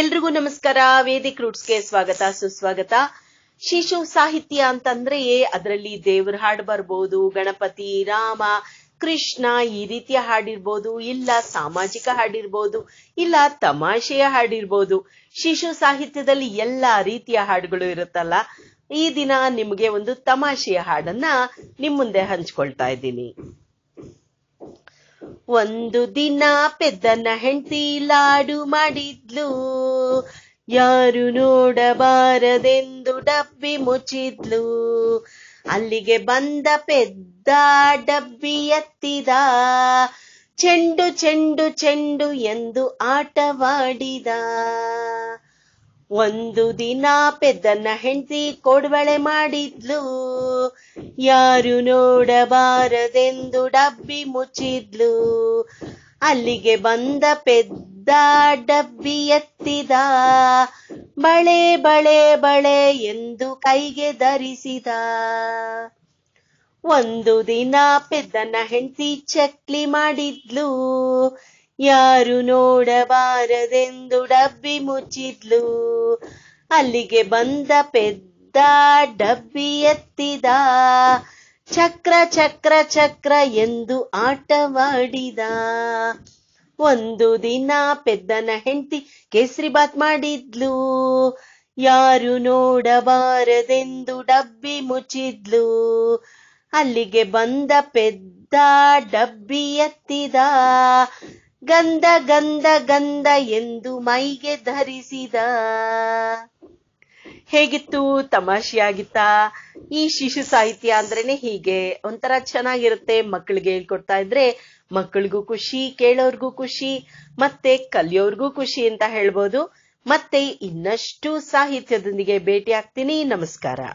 ಎಲ್ರಿಗೂ ನಮಸ್ಕಾರ ವೇದಿಕ್ ರೂಟ್ಸ್ಗೆ ಸ್ವಾಗತ ಸುಸ್ವಾಗತ ಶಿಶು ಸಾಹಿತ್ಯ ಅಂತಂದ್ರೆಯೇ ಅದರಲ್ಲಿ ದೇವ್ರ ಹಾಡು ಬರ್ಬೋದು ಗಣಪತಿ ರಾಮ ಕೃಷ್ಣ ಈ ರೀತಿಯ ಹಾಡಿರ್ಬೋದು ಇಲ್ಲ ಸಾಮಾಜಿಕ ಹಾಡಿರ್ಬೋದು ಇಲ್ಲ ತಮಾಷೆಯ ಹಾಡಿರ್ಬೋದು ಶಿಶು ಸಾಹಿತ್ಯದಲ್ಲಿ ಎಲ್ಲಾ ರೀತಿಯ ಹಾಡುಗಳು ಇರುತ್ತಲ್ಲ ಈ ದಿನ ನಿಮಗೆ ಒಂದು ತಮಾಷೆಯ ಹಾಡನ್ನ ನಿಮ್ಮ ಮುಂದೆ ಹಂಚ್ಕೊಳ್ತಾ ಇದ್ದೀನಿ ಒಂದು ದಿನ ಪೆದ್ದನ ಹೆಂಡತಿ ಲಾಡು ಮಾಡಿದ್ಲು ಯಾರು ನೋಡಬಾರದೆಂದು ಡಬ್ಬಿ ಮುಚ್ಚಿದ್ಲು ಅಲ್ಲಿಗೆ ಬಂದ ಪೆದ್ದ ಡಬ್ಬಿ ಎತ್ತಿದ ಚೆಂಡು ಚೆಂಡು ಚೆಂಡು ಎಂದು ಆಟವಾಡಿದ ಒಂದು ದಿನ ಪೆದ್ದನ್ನ ಹೆಂಡತಿ ಕೊಡುವಳೆ ಮಾಡಿದ್ಲು ಯಾರು ನೋಡಬಾರದೆಂದು ಡಬ್ಬಿ ಮುಚ್ಚಿದ್ಲು ಅಲ್ಲಿಗೆ ಬಂದ ಪೆದ್ದ ಡಬ್ಬಿ ಎತ್ತಿದ ಬಳೆ ಬಳೆ ಬಳೆ ಎಂದು ಕೈಗೆ ಧರಿಸಿದ ಒಂದು ದಿನ ಪೆದ್ದನ್ನ ಹೆಂಡತಿ ಚಕ್ಲಿ ಮಾಡಿದ್ಲು ಯಾರು ನೋಡಬಾರದೆಂದು ಡಬ್ಬಿ ಮುಚ್ಚಿದ್ಲು ಅಲ್ಲಿಗೆ ಬಂದ ಪೆದ್ದ ಡಬ್ಬಿ ಎತ್ತಿದ ಚಕ್ರ ಚಕ್ರ ಚಕ್ರ ಎಂದು ಆಟವಾಡಿದ ಒಂದು ದಿನ ಪೆದ್ದನ ಹೆಂಡತಿ ಕೇಸರಿ ಬಾತ್ ಮಾಡಿದ್ಲು ಯಾರು ನೋಡಬಾರದೆಂದು ಡಬ್ಬಿ ಮುಚ್ಚಿದ್ಲು ಅಲ್ಲಿಗೆ ಬಂದ ಪೆದ್ದ ಡಬ್ಬಿ ಎತ್ತಿದ ಗಂಧ ಗಂಧ ಗಂಧ ಎಂದು ಮೈಗೆ ಧರಿಸಿದ ಹೇಗಿತ್ತು ತಮಾಷೆಯಾಗಿತ್ತ ಈ ಶಿಶು ಸಾಹಿತ್ಯ ಅಂದ್ರೇನೆ ಹೀಗೆ ಒಂಥರ ಚೆನ್ನಾಗಿರುತ್ತೆ ಮಕ್ಕಳಿಗೆ ಹೇಳ್ಕೊಡ್ತಾ ಇದ್ರೆ ಮಕ್ಕಳಿಗೂ ಖುಷಿ ಕೇಳೋರ್ಗೂ ಖುಷಿ ಮತ್ತೆ ಕಲಿಯೋರ್ಗೂ ಖುಷಿ ಅಂತ ಹೇಳ್ಬೋದು ಮತ್ತೆ ಇನ್ನಷ್ಟು ಸಾಹಿತ್ಯದೊಂದಿಗೆ ಭೇಟಿ ಆಗ್ತೀನಿ ನಮಸ್ಕಾರ